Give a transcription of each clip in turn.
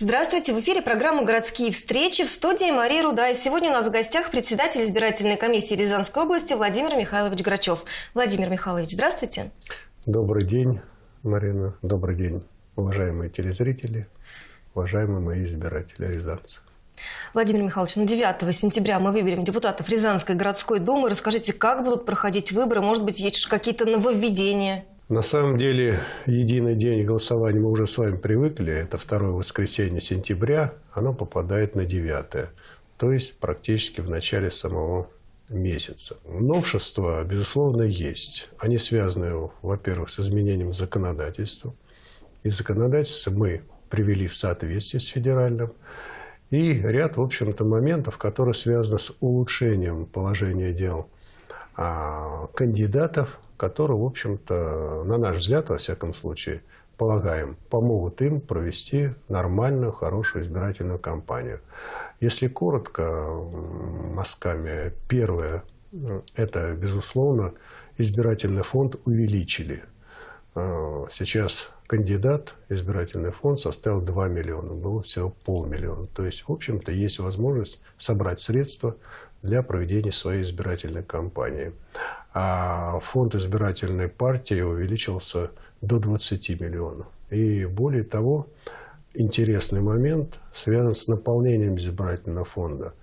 Здравствуйте, в эфире программа «Городские встречи» в студии Марии Руда. И сегодня у нас в гостях председатель избирательной комиссии Рязанской области Владимир Михайлович Грачев. Владимир Михайлович, здравствуйте. Добрый день, Марина. Добрый день, уважаемые телезрители, уважаемые мои избиратели рязанцы. Владимир Михайлович, на ну, 9 сентября мы выберем депутатов Рязанской городской думы. Расскажите, как будут проходить выборы? Может быть, есть какие-то нововведения? На самом деле, единый день голосования мы уже с вами привыкли. Это второе воскресенье сентября. Оно попадает на девятое. То есть, практически в начале самого месяца. Новшества, безусловно, есть. Они связаны, во-первых, с изменением законодательства. И законодательство мы привели в соответствие с федеральным. И ряд, в общем-то, моментов, которые связаны с улучшением положения дел – а, кандидатов, которые, в общем-то, на наш взгляд, во всяком случае, полагаем, помогут им провести нормальную, хорошую избирательную кампанию. Если коротко, мазками, первое, это, безусловно, избирательный фонд увеличили – Э, сейчас кандидат, избирательный фонд составил 2 миллиона, было всего полмиллиона. То есть, в общем-то, есть возможность собрать средства для проведения своей избирательной кампании. А фонд избирательной партии увеличился до 20 миллионов. И более того, интересный момент связан с наполнением избирательного фонда.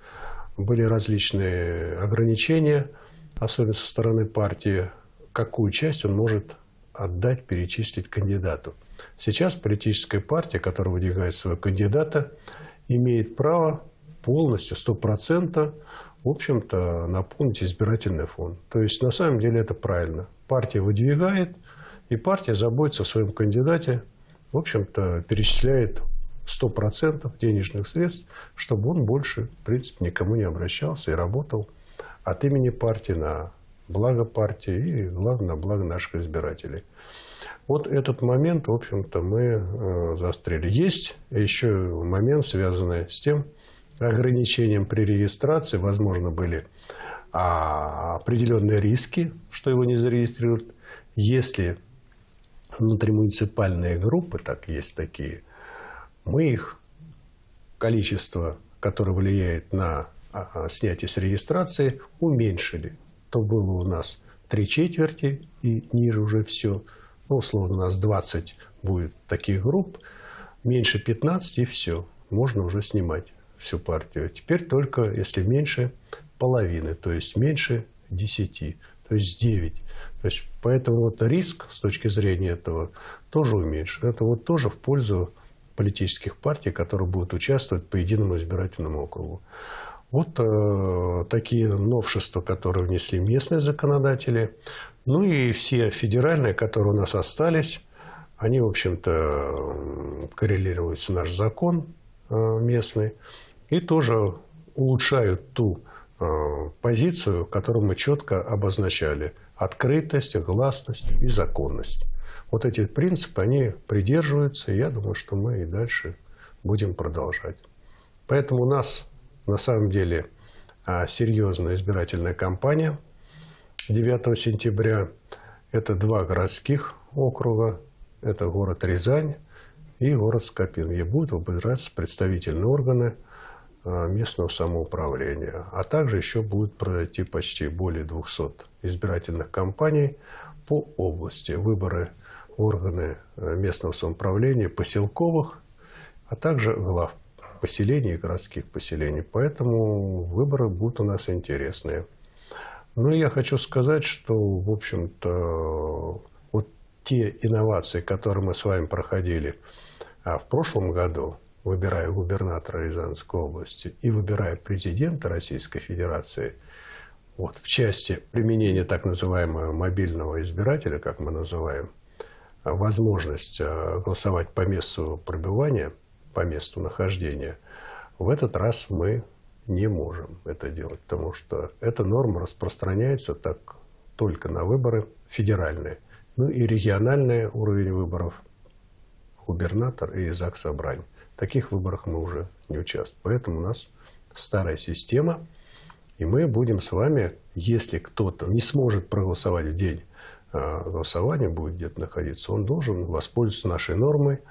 Были различные ограничения, особенно со стороны партии, какую часть он может отдать, перечислить кандидату. Сейчас политическая партия, которая выдвигает своего кандидата, имеет право полностью, 100%, в общем-то, наполнить избирательный фонд. То есть, на самом деле, это правильно. Партия выдвигает, и партия заботится о своем кандидате, в общем-то, перечисляет 100% денежных средств, чтобы он больше, в принципе, никому не обращался и работал от имени партии на благо партии и, главное, благо наших избирателей. Вот этот момент, в общем-то, мы э, заострили. Есть еще момент, связанный с тем ограничением при регистрации. Возможно, были а, определенные риски, что его не зарегистрируют. Если внутримуниципальные группы, так есть такие, мы их количество, которое влияет на а, снятие с регистрации, уменьшили что было у нас три четверти и ниже уже все. Ну, условно, у нас 20 будет таких групп, меньше 15 и все. Можно уже снимать всю партию. Теперь только если меньше половины, то есть меньше 10, то есть 9. То есть, поэтому вот риск с точки зрения этого тоже уменьшен. Это вот тоже в пользу политических партий, которые будут участвовать по единому избирательному округу. Вот э, такие новшества, которые внесли местные законодатели. Ну и все федеральные, которые у нас остались, они, в общем-то, коррелируют с наш закон э, местный и тоже улучшают ту э, позицию, которую мы четко обозначали. Открытость, гласность и законность. Вот эти принципы, они придерживаются, и я думаю, что мы и дальше будем продолжать. Поэтому у нас на самом деле а, серьезная избирательная кампания 9 сентября. Это два городских округа, это город Рязань и город Скопин, где будут выбираться представительные органы а, местного самоуправления. А также еще будет пройти почти более 200 избирательных кампаний по области. Выборы в органы а, местного самоуправления поселковых, а также глав поселений, городских поселений. Поэтому выборы будут у нас интересные. Ну я хочу сказать, что, в общем-то, вот те инновации, которые мы с вами проходили а, в прошлом году, выбирая губернатора Рязанской области и выбирая президента Российской Федерации, вот в части применения так называемого мобильного избирателя, как мы называем, возможность а, голосовать по месту пребывания – по месту нахождения. В этот раз мы не можем это делать, потому что эта норма распространяется так только на выборы федеральные, ну и региональный уровень выборов, губернатор и ЗАГС собрание. В таких выборах мы уже не участвуем. Поэтому у нас старая система, и мы будем с вами, если кто-то не сможет проголосовать в день а, голосования, будет где-то находиться, он должен воспользоваться нашей нормой –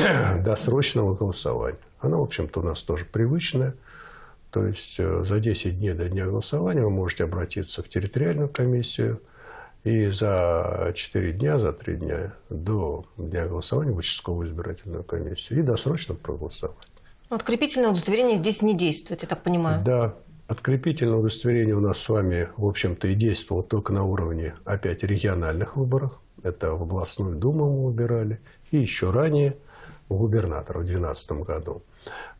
досрочного голосования. Она, в общем-то, у нас тоже привычная. То есть э, за 10 дней до дня голосования вы можете обратиться в территориальную комиссию, и за 4 дня, за 3 дня до дня голосования в участковую избирательную комиссию и досрочно проголосовать. Ну, открепительное удостоверение здесь не действует, я так понимаю. Да, открепительное удостоверение у нас с вами, в общем-то, и действовало только на уровне опять региональных выборов. Это в областную думу мы выбирали и еще ранее – губернатора в 2012 году.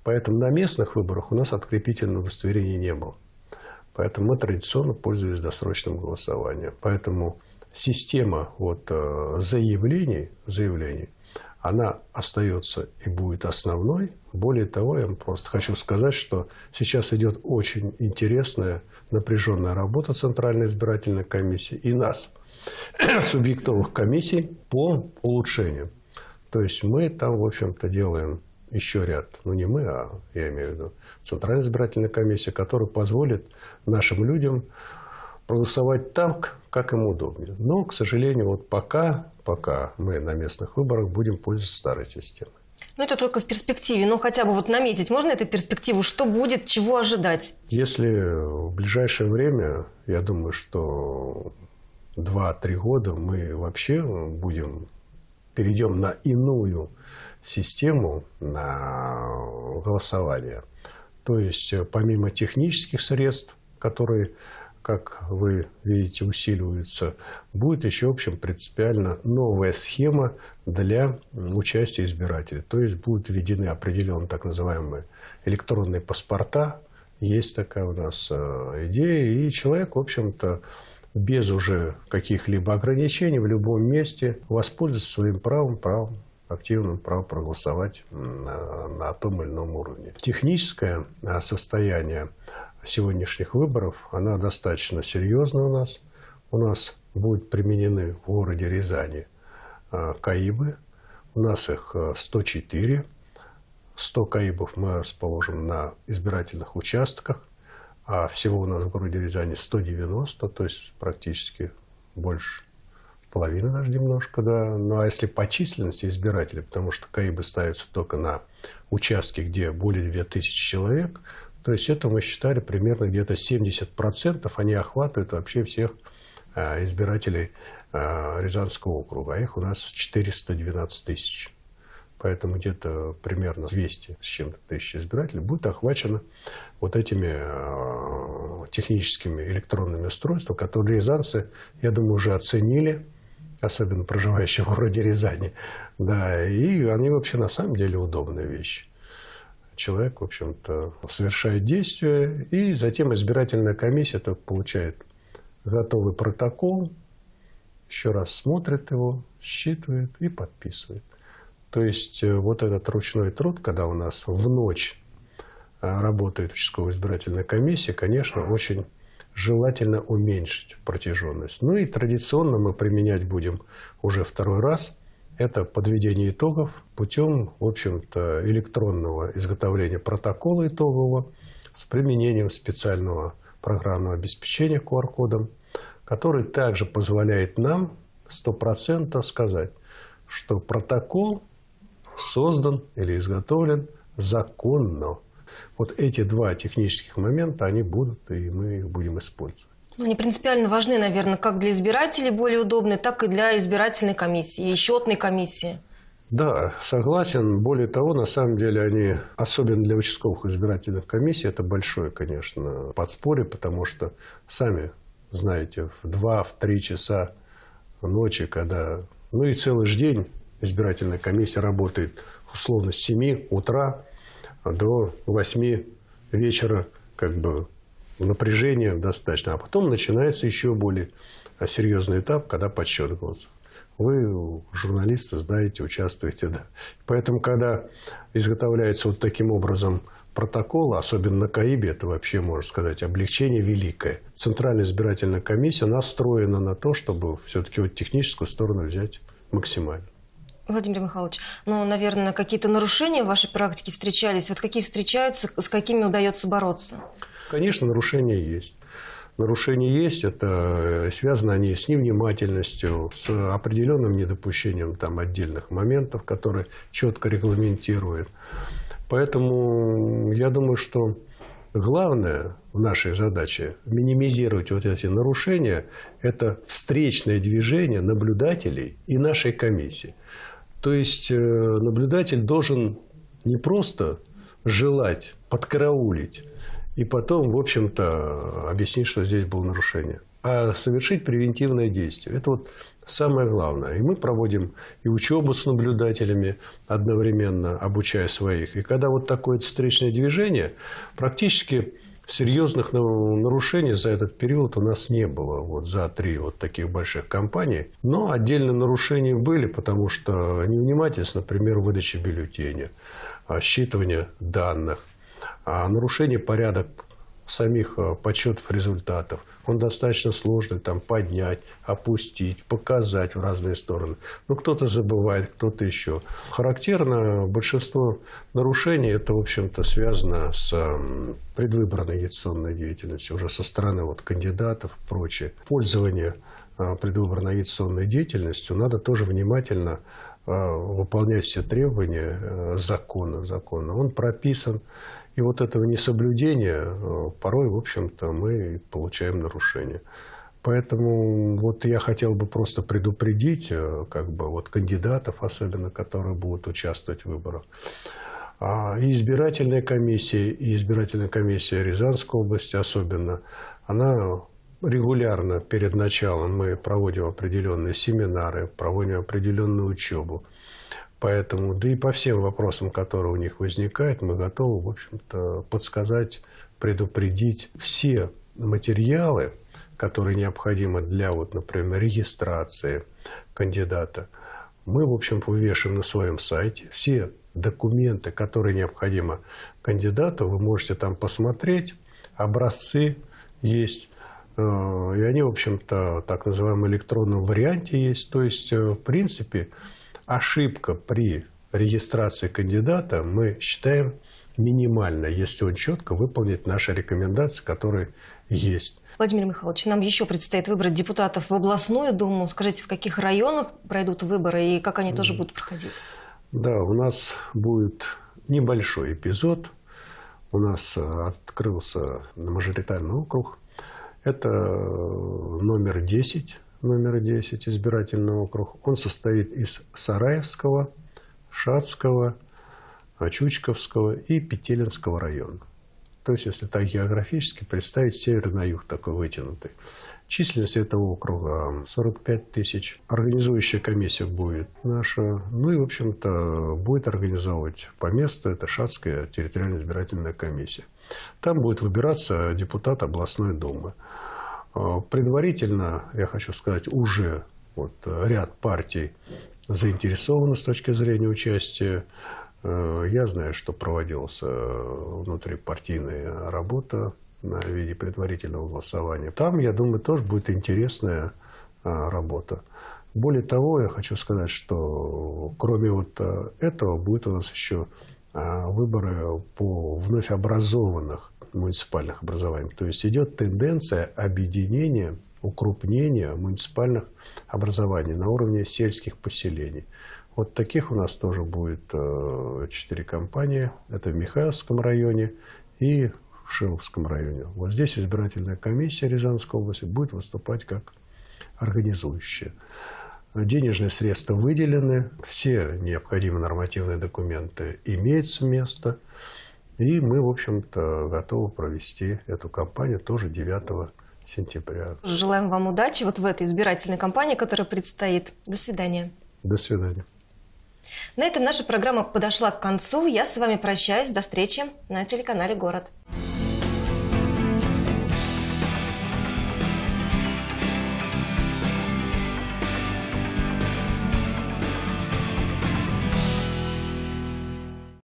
Поэтому на местных выборах у нас открепительного удостоверения не было. Поэтому мы традиционно пользуемся досрочным голосованием. Поэтому система вот, э, заявлений, заявлений, она остается и будет основной. Более того, я просто хочу сказать, что сейчас идет очень интересная, напряженная работа Центральной избирательной комиссии и нас, субъектовых комиссий, по улучшению то есть мы там, в общем-то, делаем еще ряд, ну не мы, а я имею в виду Центральная избирательная комиссия, которая позволит нашим людям проголосовать там, как им удобнее. Но, к сожалению, вот пока, пока мы на местных выборах будем пользоваться старой системой. Ну, это только в перспективе. Ну, хотя бы вот наметить можно эту перспективу? Что будет, чего ожидать? Если в ближайшее время, я думаю, что 2-3 года мы вообще будем перейдем на иную систему на голосования. То есть э, помимо технических средств, которые, как вы видите, усиливаются, будет еще, в общем, принципиально новая схема для участия избирателей. То есть будут введены определенные так называемые электронные паспорта. Есть такая у нас э, идея, и человек, в общем-то, без уже каких-либо ограничений в любом месте воспользоваться своим правом, правом активным правом проголосовать на, на том или ином уровне. Техническое а, состояние сегодняшних выборов, она достаточно серьезная у нас. У нас будут применены в городе Рязани а, КАИБы. У нас их 104. А, 100 КАИБов мы расположим на избирательных участках а всего у нас в городе Рязани 190, то есть практически больше половины даже немножко, да. Ну а если по численности избирателей, потому что КАИБы ставятся только на участке, где более 2000 человек, то есть это мы считали примерно где-то 70%, они охватывают вообще всех а, избирателей а, Рязанского округа, а их у нас 412 тысяч. Поэтому где-то примерно 200 с чем-то тысяч избирателей будет охвачено вот этими э, техническими электронными устройствами, которые рязанцы, я думаю, уже оценили, особенно проживающие в городе Рязани. Да, и они вообще на самом деле удобная вещь человек, в общем-то, совершает действие, и затем избирательная комиссия так получает готовый протокол, еще раз смотрит его, считывает и подписывает. То есть э, вот этот ручной труд, когда у нас в ночь э, работает участковая избирательная комиссия, конечно, очень желательно уменьшить протяженность. Ну и традиционно мы применять будем уже второй раз. Это подведение итогов путем, в общем-то, электронного изготовления протокола итогового с применением специального программного обеспечения QR-кодом, который также позволяет нам 100% сказать, что протокол создан или изготовлен законно. Вот эти два технических момента, они будут, и мы их будем использовать. Они принципиально важны, наверное, как для избирателей более удобны, так и для избирательной комиссии и счетной комиссии. Да, согласен. Более того, на самом деле они, особенно для участковых избирательных комиссий, это большое, конечно, подспорье, потому что сами знаете, в 2-3 часа ночи, когда, ну и целый день избирательная комиссия работает условно с 7 утра до 8 вечера, как бы напряжения достаточно. А потом начинается еще более серьезный этап, когда подсчет голосов. Вы, журналисты, знаете, участвуете. Да. Поэтому, когда изготовляется вот таким образом протокол, особенно на Каибе, это вообще, можно сказать, облегчение великое. Центральная избирательная комиссия настроена на то, чтобы все-таки вот техническую сторону взять максимально. Владимир Михайлович, ну, наверное, какие-то нарушения в вашей практике встречались? Вот какие встречаются, с какими удается бороться? Конечно, нарушения есть. Нарушения есть, это э, связано они с невнимательностью, с определенным недопущением там, отдельных моментов, которые четко регламентируют. Поэтому я думаю, что главное в нашей задаче минимизировать вот эти нарушения – это встречное движение наблюдателей и нашей комиссии. То есть э, наблюдатель должен не просто желать подкараулить и потом, в общем-то, объяснить, что здесь было нарушение, а совершить превентивное действие. Это вот самое главное. И мы проводим и учебу с наблюдателями одновременно, обучая своих. И когда вот такое встречное движение, практически серьезных нарушений за этот период у нас не было, вот за три вот таких больших компаний. Но отдельные нарушения были, потому что невнимательность, например, выдачи бюллетеня, а, считывание данных, а, нарушение порядок самих э, подсчетов результатов. Он достаточно сложный, там, поднять, опустить, показать в разные стороны. Но ну, кто-то забывает, кто-то еще. Характерно большинство нарушений, это, в общем-то, связано с предвыборной агитационной деятельностью, уже со стороны вот, кандидатов и прочее. Пользование а, предвыборной агитационной деятельностью надо тоже внимательно Э, выполнять все требования э, закона, закона, он прописан. И вот этого несоблюдения э, порой, в общем-то, мы получаем нарушение. Поэтому вот я хотел бы просто предупредить как бы, вот кандидатов, особенно, которые будут участвовать в выборах. А, и избирательная комиссия, и избирательная комиссия Рязанской области особенно, она регулярно перед началом мы проводим определенные семинары, проводим определенную учебу. Поэтому, да и по всем вопросам, которые у них возникают, мы готовы, в общем-то, подсказать, предупредить все материалы, которые необходимы для, вот, например, регистрации кандидата. Мы, в общем, вывешиваем на своем сайте все документы, которые необходимы кандидату. Вы можете там посмотреть, образцы есть Э, и они, в общем-то, так называемом электронном варианте есть. То есть, э, в принципе, ошибка при регистрации кандидата мы считаем минимально, если он четко выполнит наши рекомендации, которые есть. Владимир Михайлович, нам еще предстоит выбрать депутатов в областную думу. Скажите, в каких районах пройдут выборы и как они тоже будут проходить? Да, у нас будет небольшой эпизод. У нас э, открылся мажоритарный округ это э, номер 10, номер 10 избирательного округа. Он состоит из Сараевского, Шацкого, Чучковского и Петелинского района. То есть, если так географически представить, север на юг такой вытянутый. Численность этого округа 45 тысяч. Организующая комиссия будет наша. Ну и, в общем-то, будет организовывать по месту, это Шацкая территориальная избирательная комиссия. Там будет выбираться депутат областной думы. Э, предварительно, я хочу сказать, уже вот э, ряд партий заинтересованы с точки зрения участия. Э, я знаю, что проводилась внутрипартийная работа на виде предварительного голосования. Там, я думаю, тоже будет интересная работа. Более того, я хочу сказать, что кроме вот этого будет у нас еще а, выборы по вновь образованных муниципальных образованиях. То есть идет тенденция объединения, укрупнения муниципальных образований на уровне сельских поселений. Вот таких у нас тоже будет э, четыре компании. Это в Михайловском районе и в Шиловском районе. Вот здесь избирательная комиссия Рязанской области будет выступать как организующая денежные средства выделены, все необходимые нормативные документы имеются место. И мы, в общем-то, готовы провести эту кампанию тоже 9 сентября. Желаем вам удачи вот в этой избирательной кампании, которая предстоит. До свидания. До свидания. На этом наша программа подошла к концу. Я с вами прощаюсь. До встречи на телеканале «Город».